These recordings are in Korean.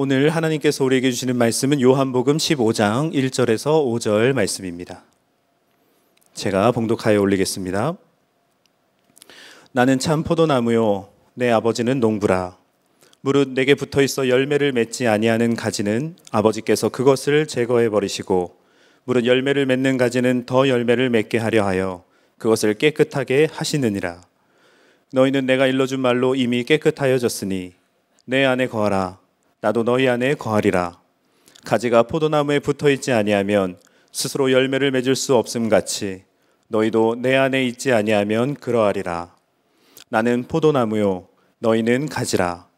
오늘 하나님께서 우리에게 주시는 말씀은 요한복음 15장 1절에서 5절 말씀입니다. 제가 봉독하여 올리겠습니다. 나는 참 포도나무요 내 아버지는 농부라 무릇 내게 붙어 있어 열매를 맺지 아니하는 가지는 아버지께서 그것을 제거해 버리시고 무릇 열매를 맺는 가지는 더 열매를 맺게 하려 하여 그것을 깨끗하게 하시느니라 너희는 내가 일러준 말로 이미 깨끗하여졌으니 내 안에 거하라 나도 너희 안에 거하리라. 가지가 포도나무에 붙어 있지 아니하면 스스로 열매를 맺을 수 없음 같이 너희도 내 안에 있지 아니하면 그러하리라. 나는 포도나무요 너희는 가지라.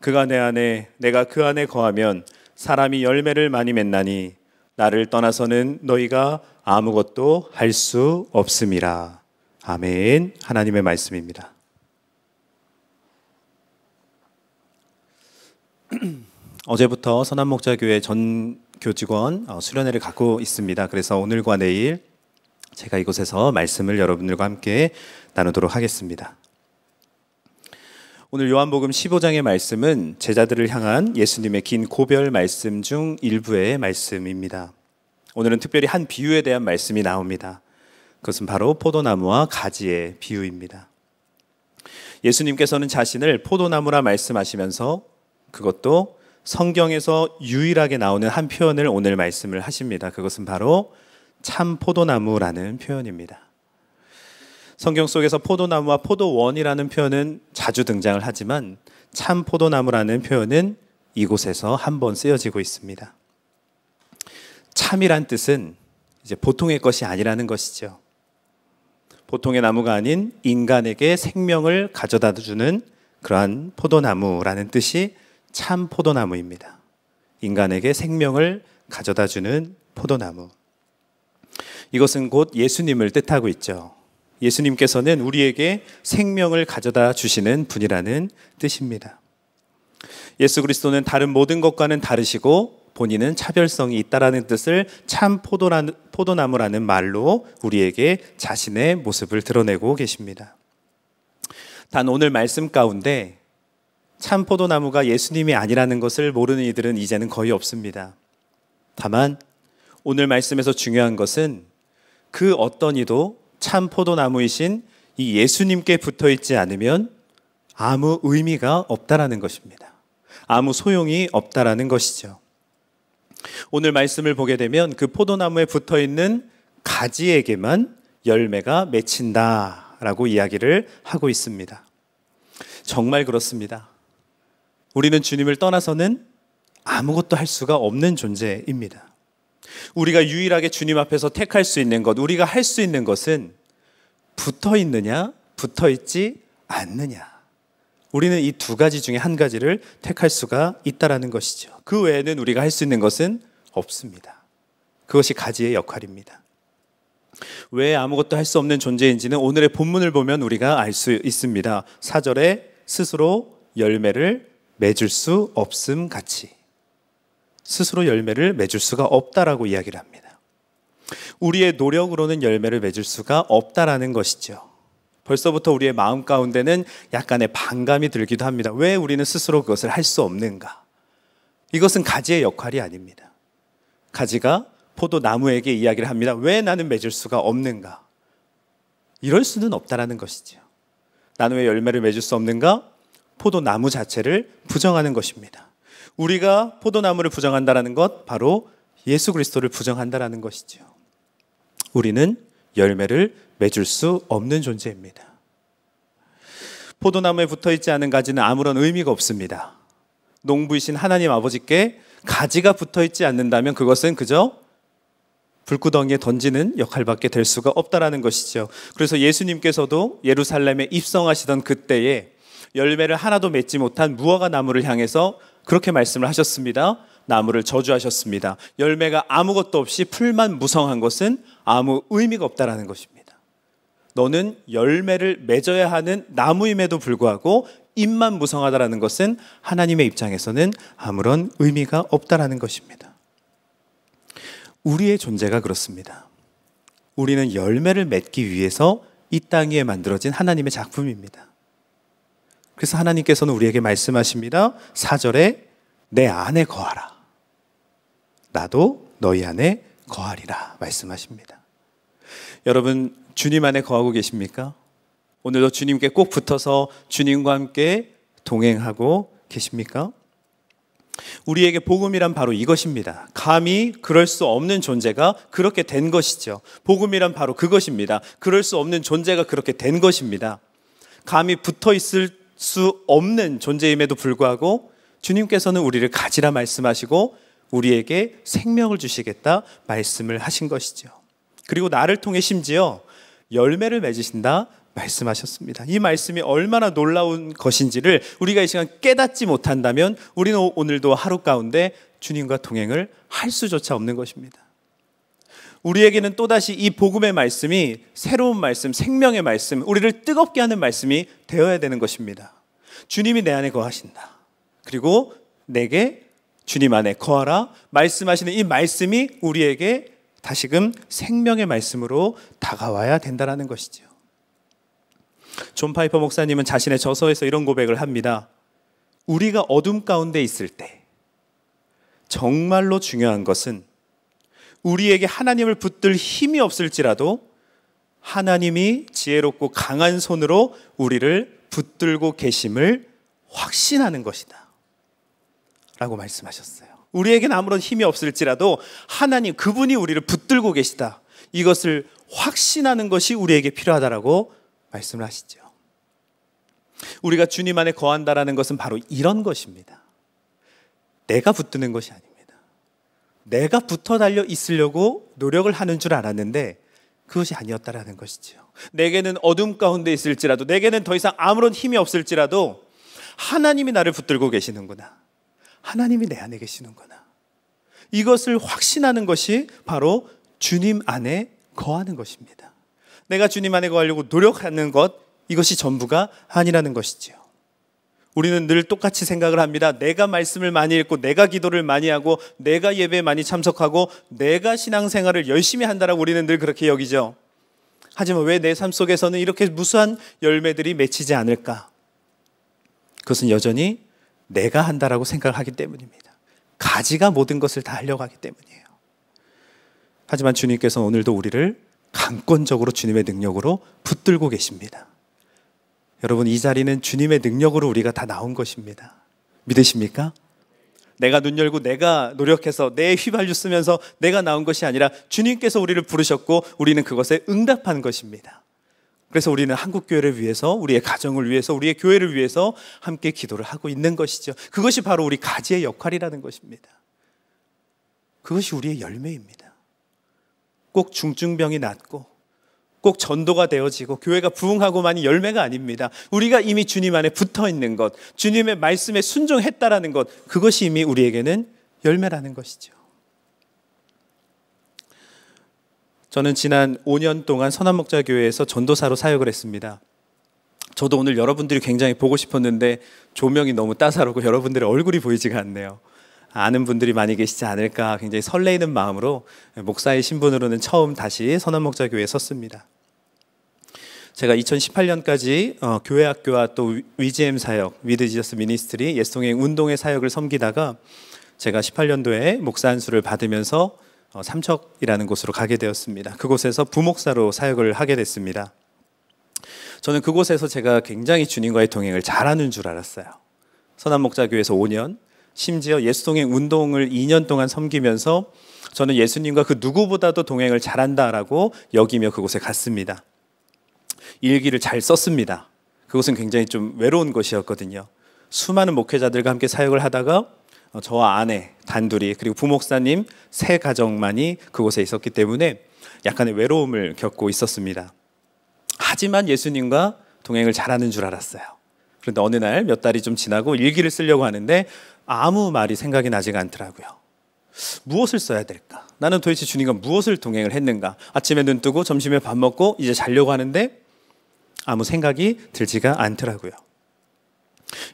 그가 내 안에 내가 그 안에 거하면 사람이 열매를 많이 맺나니 나를 떠나서는 너희가 아무것도 할 수 없음이라. 아멘. 하나님의 말씀입니다. 어제부터 선한목자교회 전 교직원 어, 수련회를 갖고 있습니다. 그래서 오늘과 내일 제가 이곳에서 말씀을 여러분들과 함께 나누도록 하겠습니다. 오늘 요한복음 15장의 말씀은 제자들을 향한 예수님의 긴 고별 말씀 중 일부의 말씀입니다. 오늘은 특별히 한 비유에 대한 말씀이 나옵니다. 그것은 바로 포도나무와 가지의 비유입니다. 예수님께서는 자신을 포도나무라 말씀하시면서 그것도 성경에서 유일하게 나오는 한 표현을 오늘 말씀을 하십니다. 그것은 바로 참 포도나무라는 표현입니다. 성경 속에서 포도나무와 포도원이라는 표현은 자주 등장을 하지만 참 포도나무라는 표현은 이곳에서 한 번 쓰여지고 있습니다. 참이란 뜻은 이제 보통의 것이 아니라는 것이죠. 보통의 나무가 아닌 인간에게 생명을 가져다 주는 그러한 포도나무라는 뜻이 참 포도나무입니다. 인간에게 생명을 가져다 주는 포도나무. 이것은 곧 예수님을 뜻하고 있죠. 예수님께서는 우리에게 생명을 가져다 주시는 분이라는 뜻입니다. 예수 그리스도는 다른 모든 것과는 다르시고 본인은 차별성이 있다라는 뜻을 참 포도나무라는 말로 우리에게 자신의 모습을 드러내고 계십니다. 단 오늘 말씀 가운데 참 포도나무가 예수님이 아니라는 것을 모르는 이들은 이제는 거의 없습니다. 다만 오늘 말씀에서 중요한 것은 그 어떤 이도 참 포도나무이신 이 예수님께 붙어 있지 않으면 아무 의미가 없다라는 것입니다. 아무 소용이 없다라는 것이죠. 오늘 말씀을 보게 되면 그 포도나무에 붙어 있는 가지에게만 열매가 맺힌다라고 이야기를 하고 있습니다. 정말 그렇습니다. 우리는 주님을 떠나서는 아무것도 할 수가 없는 존재입니다. 우리가 유일하게 주님 앞에서 택할 수 있는 것, 우리가 할 수 있는 것은 붙어 있느냐, 붙어 있지 않느냐. 우리는 이 두 가지 중에 한 가지를 택할 수가 있다라는 것이죠. 그 외에는 우리가 할 수 있는 것은 없습니다. 그것이 가지의 역할입니다. 왜 아무것도 할 수 없는 존재인지는 오늘의 본문을 보면 우리가 알 수 있습니다. 4절에 스스로 열매를 맺을 수 없음 같이 스스로 열매를 맺을 수가 없다라고 이야기를 합니다. 우리의 노력으로는 열매를 맺을 수가 없다라는 것이죠. 벌써부터 우리의 마음 가운데는 약간의 반감이 들기도 합니다. 왜 우리는 스스로 그것을 할 수 없는가? 이것은 가지의 역할이 아닙니다. 가지가 포도나무에게 이야기를 합니다. 왜 나는 맺을 수가 없는가? 이럴 수는 없다라는 것이죠. 나는 왜 열매를 맺을 수 없는가? 포도나무 자체를 부정하는 것입니다. 우리가 포도나무를 부정한다라는 것 바로 예수 그리스도를 부정한다라는 것이죠 우리는 열매를 맺을 수 없는 존재입니다. 포도나무에 붙어 있지 않은 가지는 아무런 의미가 없습니다. 농부이신 하나님 아버지께 가지가 붙어 있지 않는다면 그것은 그저 불구덩이에 던지는 역할밖에 될 수가 없다라는 것이죠. 그래서 예수님께서도 예루살렘에 입성하시던 그때에 열매를 하나도 맺지 못한 무화과 나무를 향해서 그렇게 말씀을 하셨습니다. 나무를 저주하셨습니다. 열매가 아무것도 없이 풀만 무성한 것은 아무 의미가 없다라는 것입니다. 너는 열매를 맺어야 하는 나무임에도 불구하고 입만 무성하다라는 것은 하나님의 입장에서는 아무런 의미가 없다라는 것입니다. 우리의 존재가 그렇습니다. 우리는 열매를 맺기 위해서 이 땅 위에 만들어진 하나님의 작품입니다. 그래서 하나님께서는 우리에게 말씀하십니다. 4절에 내 안에 거하라. 나도 너희 안에 거하리라 말씀하십니다. 여러분 주님 안에 거하고 계십니까? 오늘도 주님께 꼭 붙어서 주님과 함께 동행하고 계십니까? 우리에게 복음이란 바로 이것입니다. 감히 그럴 수 없는 존재가 그렇게 된 것이죠. 복음이란 바로 그것입니다. 그럴 수 없는 존재가 그렇게 된 것입니다. 감히 붙어 있을 수 없는 존재임에도 불구하고 주님께서는 우리를 가지라 말씀하시고 우리에게 생명을 주시겠다 말씀을 하신 것이죠. 그리고 나를 통해 심지어 열매를 맺으신다 말씀하셨습니다. 이 말씀이 얼마나 놀라운 것인지를 우리가 이 시간 깨닫지 못한다면 우리는 오늘도 하루 가운데 주님과 동행을 할 수조차 없는 것입니다. 우리에게는 또다시 이 복음의 말씀이 새로운 말씀, 생명의 말씀, 우리를 뜨겁게 하는 말씀이 되어야 되는 것입니다. 주님이 내 안에 거하신다. 그리고 내게 주님 안에 거하라 말씀하시는 이 말씀이 우리에게 다시금 생명의 말씀으로 다가와야 된다라는 것이지존 파이퍼 목사님은 자신의 저서에서 이런 고백을 합니다. 우리가 어둠 가운데 있을 때 정말로 중요한 것은 우리에게 하나님을 붙들 힘이 없을지라도 하나님이 지혜롭고 강한 손으로 우리를 붙들고 계심을 확신하는 것이다. 라고 말씀하셨어요. 우리에겐 아무런 힘이 없을지라도 하나님, 그분이 우리를 붙들고 계시다. 이것을 확신하는 것이 우리에게 필요하다라고 말씀을 하시죠. 우리가 주님 안에 거한다라는 것은 바로 이런 것입니다. 내가 붙드는 것이 아니에요. 내가 붙어 달려 있으려고 노력을 하는 줄 알았는데 그것이 아니었다라는 것이지요. 내게는 어둠 가운데 있을지라도 내게는 더 이상 아무런 힘이 없을지라도 하나님이 나를 붙들고 계시는구나. 하나님이 내 안에 계시는구나. 이것을 확신하는 것이 바로 주님 안에 거하는 것입니다. 내가 주님 안에 거하려고 노력하는 것 이것이 전부가 아니라는 것이지요. 우리는 늘 똑같이 생각을 합니다. 내가 말씀을 많이 읽고, 내가 기도를 많이 하고, 내가 예배에 많이 참석하고, 내가 신앙생활을 열심히 한다라고 우리는 늘 그렇게 여기죠. 하지만 왜 내 삶 속에서는 이렇게 무수한 열매들이 맺히지 않을까? 그것은 여전히 내가 한다라고 생각 하기 때문입니다. 가지가 모든 것을 다 하려고 하기 때문이에요. 하지만 주님께서는 오늘도 우리를 강권적으로 주님의 능력으로 붙들고 계십니다. 여러분 이 자리는 주님의 능력으로 우리가 다 나온 것입니다. 믿으십니까? 내가 눈 열고 내가 노력해서 내 휘발유 쓰면서 내가 나온 것이 아니라 주님께서 우리를 부르셨고 우리는 그것에 응답한 것입니다. 그래서 우리는 한국 교회를 위해서 우리의 가정을 위해서 우리의 교회를 위해서 함께 기도를 하고 있는 것이죠. 그것이 바로 우리 가지의 역할이라는 것입니다. 그것이 우리의 열매입니다. 꼭 중증병이 낫고 꼭 전도가 되어지고 교회가 부흥하고만이 열매가 아닙니다. 우리가 이미 주님 안에 붙어 있는 것, 주님의 말씀에 순종했다라는 것, 그것이 이미 우리에게는 열매라는 것이죠. 저는 지난 5년 동안 선한목자 교회에서 전도사로 사역을 했습니다. 저도 오늘 여러분들이 굉장히 보고 싶었는데 조명이 너무 따사롭고 여러분들의 얼굴이 보이지가 않네요. 아는 분들이 많이 계시지 않을까 굉장히 설레이는 마음으로 목사의 신분으로는 처음 다시 선한목자 교회에 섰습니다. 제가 2018년까지 어, 교회 학교와 또 위지엠 사역, 위드지저스 미니스트리, 옛송행 운동회 사역을 섬기다가 제가 18년도에 목사 안수를 받으면서 어, 삼척이라는 곳으로 가게 되었습니다. 그곳에서 부목사로 사역을 하게 됐습니다. 저는 그곳에서 제가 굉장히 주님과의 동행을 잘하는 줄 알았어요. 선한 목자교에서 5년, 심지어 예수동행 운동을 2년 동안 섬기면서 저는 예수님과 그 누구보다도 동행을 잘한다라고 여기며 그곳에 갔습니다. 일기를 잘 썼습니다. 그것은 굉장히 좀 외로운 것이었거든요. 수많은 목회자들과 함께 사역을 하다가 어, 저와 아내 단둘이 그리고 부목사님 세 가정만이 그곳에 있었기 때문에 약간의 외로움을 겪고 있었습니다. 하지만 예수님과 동행을 잘하는 줄 알았어요. 그런데 어느 날 몇 달이 좀 지나고 일기를 쓰려고 하는데 아무 말이 생각이 나지 않더라고요. 무엇을 써야 될까? 나는 도대체 주님과 무엇을 동행을 했는가? 아침에 눈 뜨고 점심에 밥 먹고 이제 자려고 하는데 아무 생각이 들지가 않더라고요.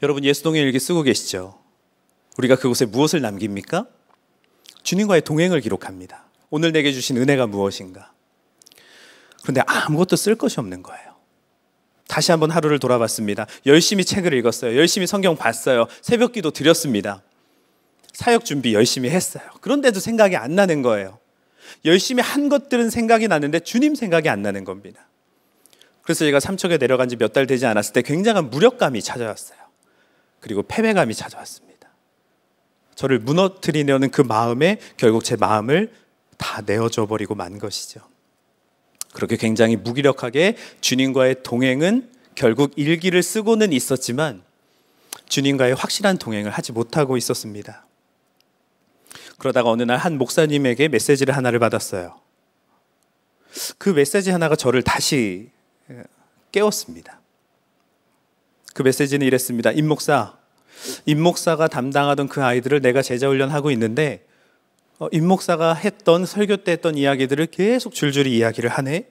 여러분 예수동의 일기 쓰고 계시죠? 우리가 그곳에 무엇을 남깁니까? 주님과의 동행을 기록합니다. 오늘 내게 주신 은혜가 무엇인가? 그런데 아무것도 쓸 것이 없는 거예요. 다시 한번 하루를 돌아봤습니다. 열심히 책을 읽었어요. 열심히 성경 봤어요. 새벽 기도 드렸습니다. 사역 준비 열심히 했어요. 그런데도 생각이 안 나는 거예요. 열심히 한 것들은 생각이 나는데 주님 생각이 안 나는 겁니다. 그래서 제가 삼척에 내려간 지 몇 달 되지 않았을 때 굉장한 무력감이 찾아왔어요. 그리고 패배감이 찾아왔습니다. 저를 무너뜨리려는 그 마음에 결국 제 마음을 다 내어줘 버리고 만 것이죠. 그렇게 굉장히 무기력하게 주님과의 동행은 결국 일기를 쓰고는 있었지만 주님과의 확실한 동행을 하지 못하고 있었습니다. 그러다가 어느 날 한 목사님에게 메시지를 하나를 받았어요. 그 메시지 하나가 저를 다시 깨웠습니다. 그 메시지는 이랬습니다. 임목사, 임목사가 담당하던 그 아이들을 내가 제자 훈련하고 있는데 어, 임 목사가 했던 설교 때 했던 이야기들을 계속 줄줄이 이야기를 하네.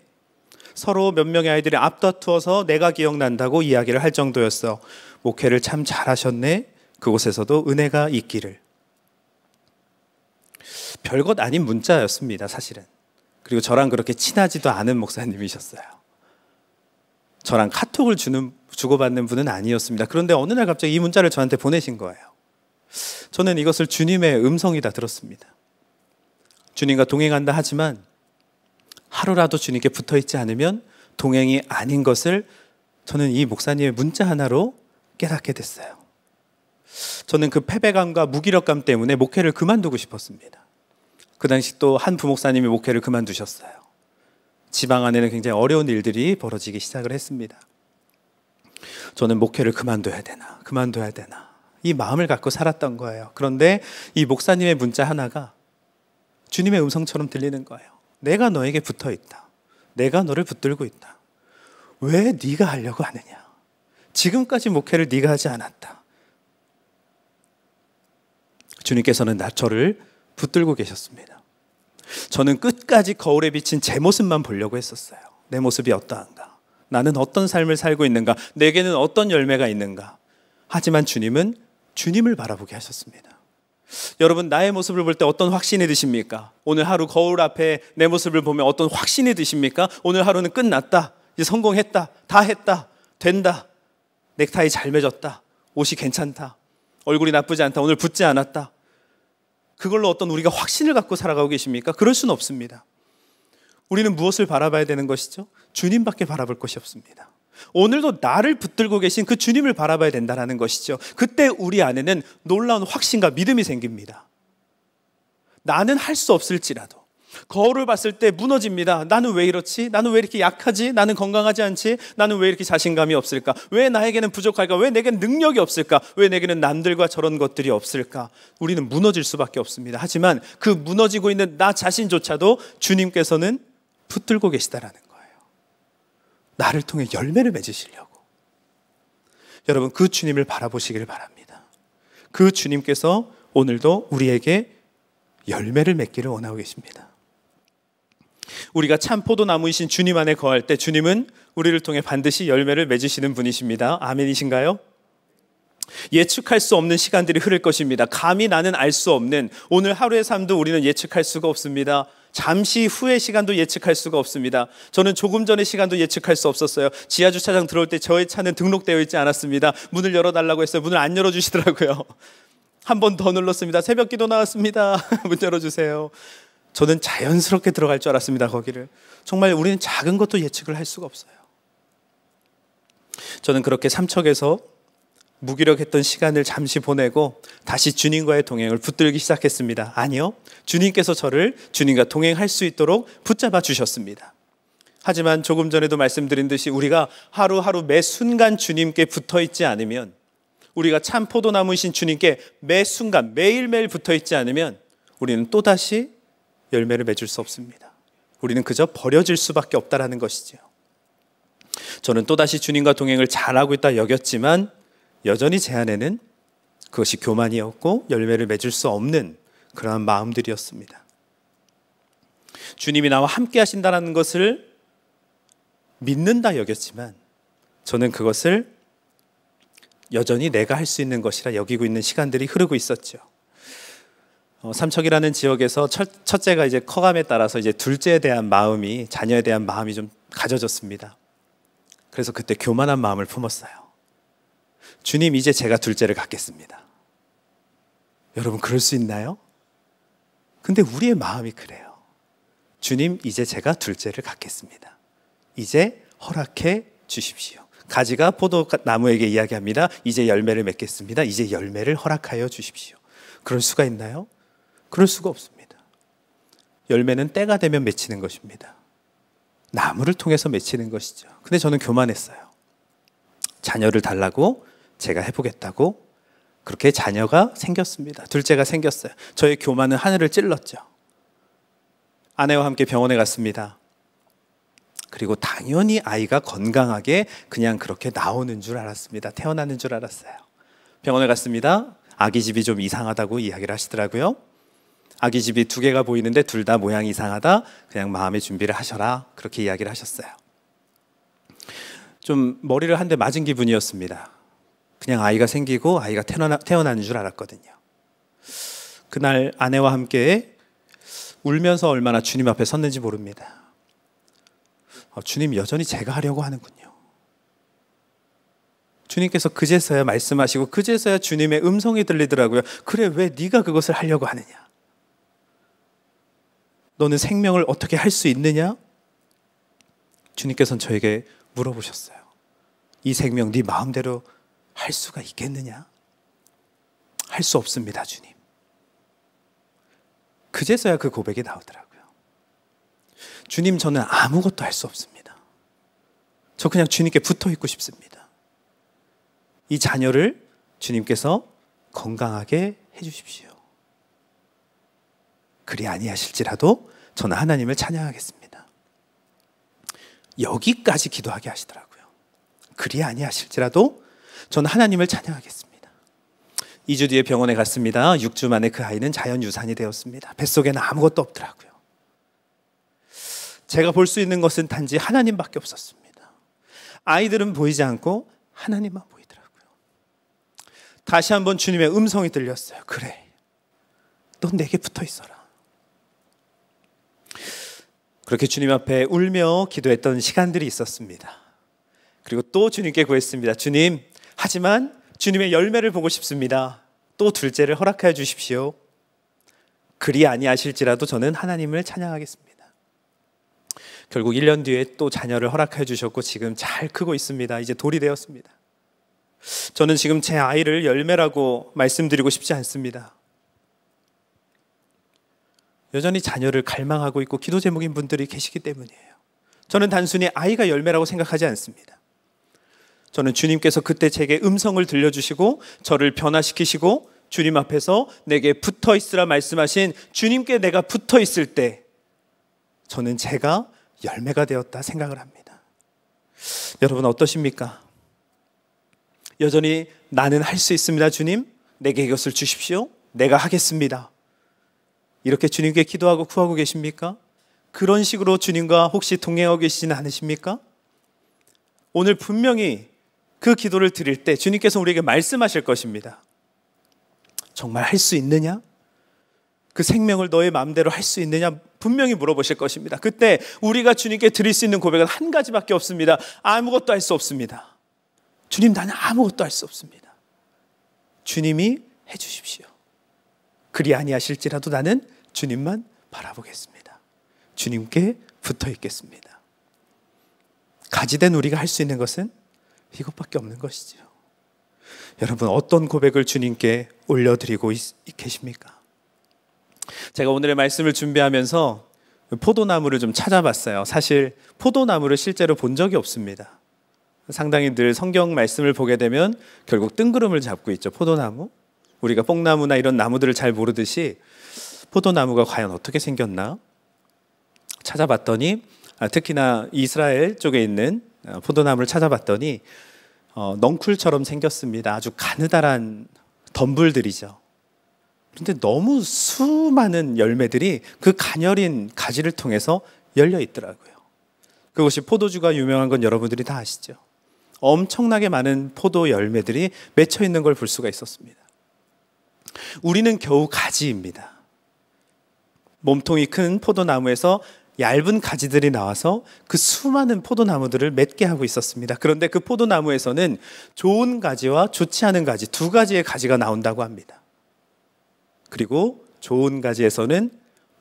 서로 몇 명의 아이들이 앞다투어서 내가 기억난다고 이야기를 할 정도였어. 목회를 참 잘하셨네. 그곳에서도 은혜가 있기를. 별것 아닌 문자였습니다, 사실은. 그리고 저랑 그렇게 친하지도 않은 목사님이셨어요. 저랑 카톡을 주는 주고받는 분은 아니었습니다. 그런데 어느 날 갑자기 이 문자를 저한테 보내신 거예요. 저는 이것을 주님의 음성이다 들었습니다. 주님과 동행한다 하지만 하루라도 주님께 붙어 있지 않으면 동행이 아닌 것을 저는 이 목사님의 문자 하나로 깨닫게 됐어요. 저는 그 패배감과 무기력감 때문에 목회를 그만두고 싶었습니다. 그 당시 또 한 부목사님이 목회를 그만두셨어요. 지방 안에는 굉장히 어려운 일들이 벌어지기 시작을 했습니다. 저는 목회를 그만둬야 되나, 그만둬야 되나. 이 마음을 갖고 살았던 거예요. 그런데 이 목사님의 문자 하나가 주님의 음성처럼 들리는 거예요. 내가 너에게 붙어 있다. 내가 너를 붙들고 있다. 왜 네가 하려고 하느냐? 지금까지 목회를 네가 하지 않았다. 주님께서는 나 저를 붙들고 계셨습니다. 저는 끝까지 거울에 비친 제 모습만 보려고 했었어요. 내 모습이 어떠한가? 나는 어떤 삶을 살고 있는가? 내게는 어떤 열매가 있는가? 하지만 주님은 주님을 바라보게 하셨습니다. 여러분 나의 모습을 볼 때 어떤 확신이 드십니까? 오늘 하루 거울 앞에 내 모습을 보면 어떤 확신이 드십니까? 오늘 하루는 끝났다. 이제 성공했다. 다 했다. 된다. 넥타이 잘 맺었다. 옷이 괜찮다. 얼굴이 나쁘지 않다. 오늘 붓지 않았다. 그걸로 어떤 우리가 확신을 갖고 살아가고 계십니까? 그럴 수 없습니다. 우리는 무엇을 바라봐야 되는 것이죠? 주님밖에 바라볼 것이 없습니다. 오늘도 나를 붙들고 계신 그 주님을 바라봐야 된다는 것이죠. 그때 우리 안에는 놀라운 확신과 믿음이 생깁니다. 나는 할 수 없을지라도 거울을 봤을 때 무너집니다. 나는 왜 이렇지? 나는 왜 이렇게 약하지? 나는 건강하지 않지? 나는 왜 이렇게 자신감이 없을까? 왜 나에게는 부족할까? 왜 내게는 능력이 없을까? 왜 내게는 남들과 저런 것들이 없을까? 우리는 무너질 수밖에 없습니다. 하지만 그 무너지고 있는 나 자신조차도 주님께서는 붙들고 계시다라는 나를 통해 열매를 맺으시려고. 여러분, 그 주님을 바라보시기를 바랍니다. 그 주님께서 오늘도 우리에게 열매를 맺기를 원하고 계십니다. 우리가 참 포도나무이신 주님 안에 거할 때 주님은 우리를 통해 반드시 열매를 맺으시는 분이십니다. 아멘이신가요? 예측할 수 없는 시간들이 흐를 것입니다. 감히 나는 알 수 없는 오늘 하루의 삶도 우리는 예측할 수가 없습니다. 잠시 후의 시간도 예측할 수가 없습니다. 저는 조금 전의 시간도 예측할 수 없었어요. 지하 주차장 들어올 때 저의 차는 등록되어 있지 않았습니다. 문을 열어달라고 했어요. 문을 안 열어주시더라고요. 한 번 더 눌렀습니다. 새벽 기도 나왔습니다. 문 열어주세요. 저는 자연스럽게 들어갈 줄 알았습니다. 거기를. 정말 우리는 작은 것도 예측을 할 수가 없어요. 저는 그렇게 삼척에서 무기력했던 시간을 잠시 보내고 다시 주님과의 동행을 붙들기 시작했습니다. 아니요. 주님께서 저를 주님과 동행할 수 있도록 붙잡아 주셨습니다. 하지만 조금 전에도 말씀드린 듯이 우리가 하루하루 매 순간 주님께 붙어 있지 않으면 우리가 참 포도나무이신 주님께 매 순간 매일매일 붙어 있지 않으면 우리는 또다시 열매를 맺을 수 없습니다. 우리는 그저 버려질 수밖에 없다라는 것이지요. 저는 또다시 주님과 동행을 잘하고 있다 여겼지만 여전히 제 안에는 그것이 교만이었고 열매를 맺을 수 없는 그러한 마음들이었습니다. 주님이 나와 함께 하신다는 것을 믿는다 여겼지만 저는 그것을 여전히 내가 할 수 있는 것이라 여기고 있는 시간들이 흐르고 있었죠. 어, 삼척이라는 지역에서 첫, 첫째가 이제 커감에 따라서 이제 둘째에 대한 마음이 자녀에 대한 마음이 좀 가져졌습니다. 그래서 그때 교만한 마음을 품었어요. 주님, 이제 제가 둘째를 갖겠습니다. 여러분, 그럴 수 있나요? 근데 우리의 마음이 그래요. 주님, 이제 제가 둘째를 갖겠습니다. 이제 허락해 주십시오. 가지가 포도나무에게 이야기합니다. 이제 열매를 맺겠습니다. 이제 열매를 허락하여 주십시오. 그럴 수가 있나요? 그럴 수가 없습니다. 열매는 때가 되면 맺히는 것입니다. 나무를 통해서 맺히는 것이죠. 근데 저는 교만했어요. 자녀를 달라고 제가 해보겠다고 그렇게 자녀가 생겼습니다. 둘째가 생겼어요. 저의 교만은 하늘을 찔렀죠. 아내와 함께 병원에 갔습니다. 그리고 당연히 아이가 건강하게 그냥 그렇게 나오는 줄 알았습니다. 태어나는 줄 알았어요. 병원에 갔습니다. 아기 집이 좀 이상하다고 이야기를 하시더라고요. 아기 집이 두 개가 보이는데 둘 다 모양이 이상하다. 그냥 마음의 준비를 하셔라. 그렇게 이야기를 하셨어요. 좀 머리를 한 대 맞은 기분이었습니다. 그냥 아이가 생기고 아이가 태어나, 태어난 줄 알았거든요. 그날 아내와 함께 울면서 얼마나 주님 앞에 섰는지 모릅니다. 어, 주님 여전히 제가 하려고 하는군요. 주님께서 그제서야 말씀하시고 그제서야 주님의 음성이 들리더라고요. 그래 왜 네가 그것을 하려고 하느냐? 너는 생명을 어떻게 할 수 있느냐? 주님께서는 저에게 물어보셨어요. 이 생명 네 마음대로 할 수가 있겠느냐? 할 수 없습니다, 주님. 그제서야 그 고백이 나오더라고요. 주님, 저는 아무것도 할 수 없습니다. 저 그냥 주님께 붙어 있고 싶습니다. 이 자녀를 주님께서 건강하게 해주십시오. 그리 아니하실지라도 저는 하나님을 찬양하겠습니다. 여기까지 기도하게 하시더라고요. 그리 아니하실지라도 저는 하나님을 찬양하겠습니다. 2주 뒤에 병원에 갔습니다. 6주 만에 그 아이는 자연유산이 되었습니다. 뱃속에는 아무것도 없더라고요. 제가 볼 수 있는 것은 단지 하나님밖에 없었습니다. 아이들은 보이지 않고 하나님만 보이더라고요. 다시 한번 주님의 음성이 들렸어요. 그래. 넌 내게 붙어 있어라. 그렇게 주님 앞에 울며 기도했던 시간들이 있었습니다. 그리고 또 주님께 구했습니다. 주님, 하지만 주님의 열매를 보고 싶습니다. 또 둘째를 허락하여 주십시오. 그리 아니하실지라도 저는 하나님을 찬양하겠습니다. 결국 1년 뒤에 또 자녀를 허락해 주셨고 지금 잘 크고 있습니다. 이제 돌이 되었습니다. 저는 지금 제 아이를 열매라고 말씀드리고 싶지 않습니다. 여전히 자녀를 갈망하고 있고 기도 제목인 분들이 계시기 때문이에요. 저는 단순히 아이가 열매라고 생각하지 않습니다. 저는 주님께서 그때 제게 음성을 들려주시고 저를 변화시키시고 주님 앞에서 내게 붙어 있으라 말씀하신 주님께 내가 붙어 있을 때 저는 제가 열매가 되었다 생각을 합니다. 여러분 어떠십니까? 여전히 나는 할 수 있습니다, 주님. 내게 이것을 주십시오. 내가 하겠습니다. 이렇게 주님께 기도하고 구하고 계십니까? 그런 식으로 주님과 혹시 동행하고 계시지는 않으십니까? 오늘 분명히 그 기도를 드릴 때 주님께서 우리에게 말씀하실 것입니다. 정말 할 수 있느냐? 그 생명을 너의 마음대로 할 수 있느냐? 분명히 물어보실 것입니다. 그때 우리가 주님께 드릴 수 있는 고백은 한 가지밖에 없습니다. 아무것도 할 수 없습니다. 주님, 나는 아무것도 할 수 없습니다. 주님이 해 주십시오. 그리 아니하실지라도 나는 주님만 바라보겠습니다. 주님께 붙어 있겠습니다. 가지된 우리가 할 수 있는 것은 이것밖에 없는 것이죠. 여러분 어떤 고백을 주님께 올려드리고 계십니까? 제가 오늘의 말씀을 준비하면서 포도나무를 좀 찾아봤어요. 사실 포도나무를 실제로 본 적이 없습니다. 상당히 늘 성경 말씀을 보게 되면 결국 뜬구름을 잡고 있죠. 포도나무. 우리가 뽕나무나 이런 나무들을 잘 모르듯이 포도나무가 과연 어떻게 생겼나 찾아봤더니 아, 특히나 이스라엘 쪽에 있는 어, 포도나무를 찾아봤더니 어, 넝쿨처럼 생겼습니다. 아주 가느다란 덤불들이죠. 그런데 너무 수많은 열매들이 그 가녀린 가지를 통해서 열려 있더라고요. 그것이 포도주가 유명한 건 여러분들이 다 아시죠. 엄청나게 많은 포도 열매들이 맺혀 있는 걸 볼 수가 있었습니다. 우리는 겨우 가지입니다. 몸통이 큰 포도나무에서 얇은 가지들이 나와서 그 수많은 포도나무들을 맺게 하고 있었습니다. 그런데 그 포도나무에서는 좋은 가지와 좋지 않은 가지 두 가지의 가지가 나온다고 합니다. 그리고 좋은 가지에서는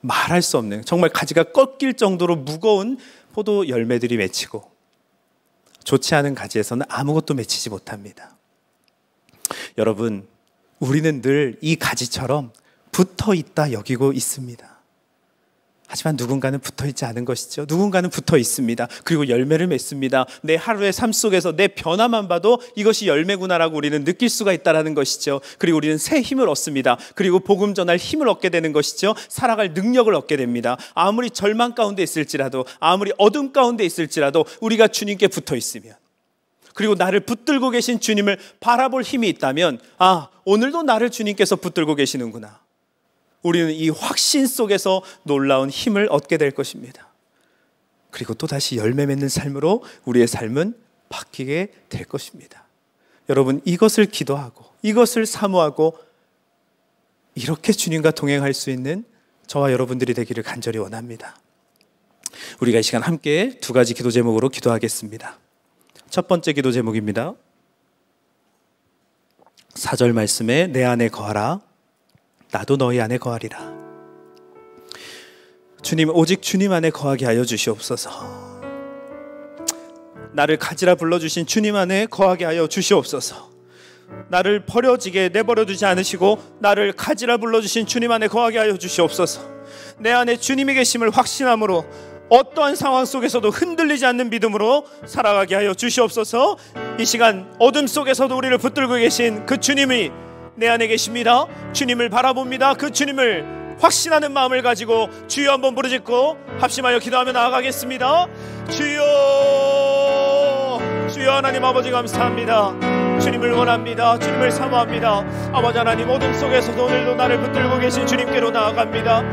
말할 수 없는 정말 가지가 꺾일 정도로 무거운 포도 열매들이 맺히고 좋지 않은 가지에서는 아무것도 맺히지 못합니다. 여러분, 우리는 늘 이 가지처럼 붙어 있다 여기고 있습니다. 하지만 누군가는 붙어 있지 않은 것이죠. 누군가는 붙어 있습니다. 그리고 열매를 맺습니다. 내 하루의 삶 속에서 내 변화만 봐도 이것이 열매구나라고 우리는 느낄 수가 있다라는 것이죠. 그리고 우리는 새 힘을 얻습니다. 그리고 복음 전할 힘을 얻게 되는 것이죠. 살아갈 능력을 얻게 됩니다. 아무리 절망 가운데 있을지라도 아무리 어둠 가운데 있을지라도 우리가 주님께 붙어 있으면 그리고 나를 붙들고 계신 주님을 바라볼 힘이 있다면 아, 오늘도 나를 주님께서 붙들고 계시는구나. 우리는 이 확신 속에서 놀라운 힘을 얻게 될 것입니다. 그리고 또다시 열매 맺는 삶으로 우리의 삶은 바뀌게 될 것입니다. 여러분, 이것을 기도하고 이것을 사모하고 이렇게 주님과 동행할 수 있는 저와 여러분들이 되기를 간절히 원합니다. 우리가 이 시간 함께 두 가지 기도 제목으로 기도하겠습니다. 첫 번째 기도 제목입니다. 사절 말씀에 내 안에 거하라. 나도 너희 안에 거하리라. 주님 오직 주님 안에 거하게 하여 주시옵소서. 나를 가지라 불러 주신 주님 안에 거하게 하여 주시옵소서. 나를 버려지게 내버려 두지 않으시고 나를 가지라 불러 주신 주님 안에 거하게 하여 주시옵소서. 내 안에 주님이 계심을 확신함으로 어떠한 상황 속에서도 흔들리지 않는 믿음으로 살아가게 하여 주시옵소서. 이 시간 어둠 속에서도 우리를 붙들고 계신 그 주님이 내 안에 계십니다. 주님을 바라봅니다. 그 주님을 확신하는 마음을 가지고 주여 한번 부르짖고 합심하여 기도하며 나아가겠습니다. 주여 주여 하나님 아버지 감사합니다. 주님을 원합니다. 주님을 사모합니다. 아버지 하나님 어둠 속에서도 오늘도 나를 붙들고 계신 주님께로 나아갑니다.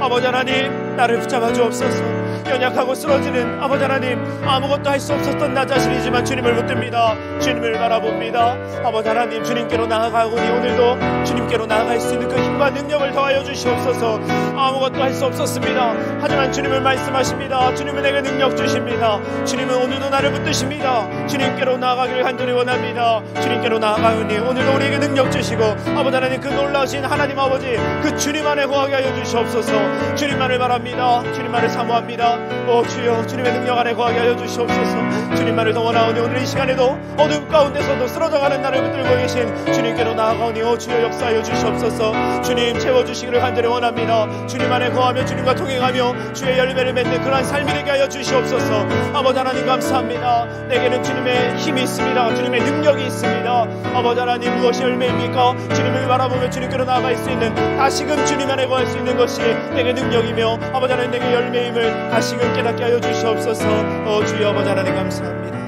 아버지 하나님 나를 붙잡아 주옵소서. 연약하고 쓰러지는 아버지 하나님 아무것도 할 수 없었던 나 자신이지만 주님을 붙듭니다 주님을 바라봅니다 아버지 하나님 주님께로 나아가오니 오늘도 주님께로 나아갈 수 있는 그 힘과 능력을 더하여 주시옵소서 아무것도 할 수 없었습니다 하지만 주님을 말씀하십니다 주님은 내게 능력 주십니다 주님은 오늘도 나를 붙드십니다 주님께로 나아가기를 간절히 원합니다 주님께로 나아가오니 오늘도 우리에게 능력 주시고 아버지 하나님 그 놀라우신 하나님 아버지 그 주님 안에 호하게 하여 주시옵소서 주님만을 바랍니다 주님만을 사모합니다 주오 주여 주님의 능력 안에 거하게 하여 주시옵소서. 주님만을 더 원하오니 오늘 이 시간에도 어둠 가운데서도 쓰러져가는 나를 붙들고 계신 주님께로 나아가오니 오 주여 역사하여 주시옵소서. 주님 채워주시기를 간절히 원합니다. 주님 안에 거하며 주님과 동행하며 주의 열매를 맺는 그러한 삶이 되게 하여 주시옵소서. 아버지 하나님 감사합니다. 내게는 주님의 힘이 있습니다. 주님의 능력이 있습니다. 아버지 하나님 무엇이 열매입니까? 주님을 바라보며 주님께로 나아갈 수 있는 다시금 주님 안에 거할 수 있는 것이 내게 능력이며 아버지 하나님 내게 열매임을 아심을 깨닫게 하여 주시옵소서 어, 주여 아버지 하나님 감사합니다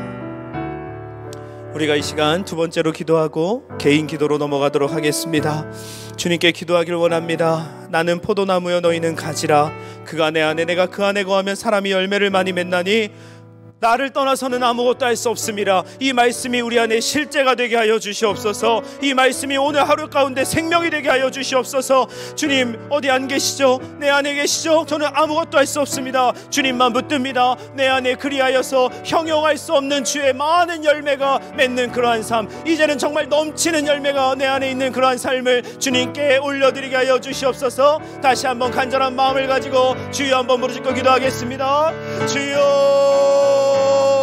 우리가 이 시간 두 번째로 기도하고 개인 기도로 넘어가도록 하겠습니다 주님께 기도하길 원합니다 나는 포도나무여 너희는 가지라 그가 내 안에 내가 그 안에 거하면 사람이 열매를 많이 맺나니 나를 떠나서는 아무것도 할 수없습니다이 말씀이 우리 안에 실제가 되게 하여 주시옵소서 이 말씀이 오늘 하루 가운데 생명이 되게 하여 주시옵소서 주님 어디 안 계시죠? 내 안에 계시죠? 저는 아무것도 할 수 없습니다 주님만 붙듭니다 내 안에 그리하여서 형용할 수 없는 주의 많은 열매가 맺는 그러한 삶 이제는 정말 넘치는 열매가 내 안에 있는 그러한 삶을 주님께 올려드리게 하여 주시옵소서 다시 한번 간절한 마음을 가지고 주여 한번 부르짖고 기도하겠습니다 주여 Senhor.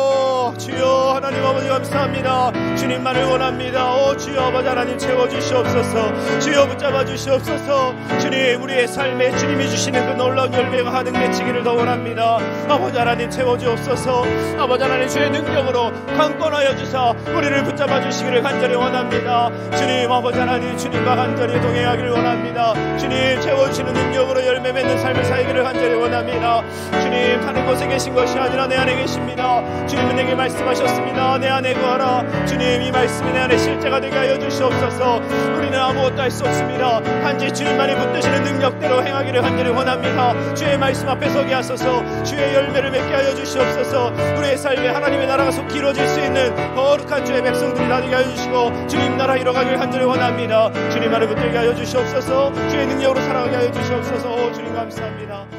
주여 하나님 아버지 감사합니다 주님만을 원합니다 오 주여 아버지 하나님 채워주시옵소서 주여 붙잡아 주시옵소서 주님 우리의 삶에 주님이 주시는 그 놀라운 열매가 하는 맺히기를 더 원합니다 아버지 하나님 채워주옵소서 아버지 하나님 주의 능력으로 강권하여 주사 우리를 붙잡아 주시기를 간절히 원합니다 주님 아버지 하나님 주님과 간절히 동행하기를 원합니다 주님 채워주시는 능력으로 열매 맺는 삶을 살기를 간절히 원합니다 주님 다른 곳에 계신 것이 아니라 내 안에 계십니다 주님은 내게 말씀하셨습니다. 내 안에 구하라. 주님 이 말씀이 내 안에 실제가 되게 하여 주시옵소서. 우리는 아무것도 할 수 없습니다. 단지 주님만이 붙드시는 능력대로 행하기를 간절히 원합니다. 주의 말씀 앞에 서게 하소서. 주의 열매를 맺게 하여 주시옵소서. 우리의 삶에 하나님의 나라가 속 길어질 수 있는 거룩한 주의 백성들이 나누게 하여 주시고 주님 나라 이뤄가길를 간절히 원합니다. 주님 나를 붙들게 하여 주시옵소서. 주의 능력으로 살아가게 하여 주시옵소서. 오, 주님 감사합니다.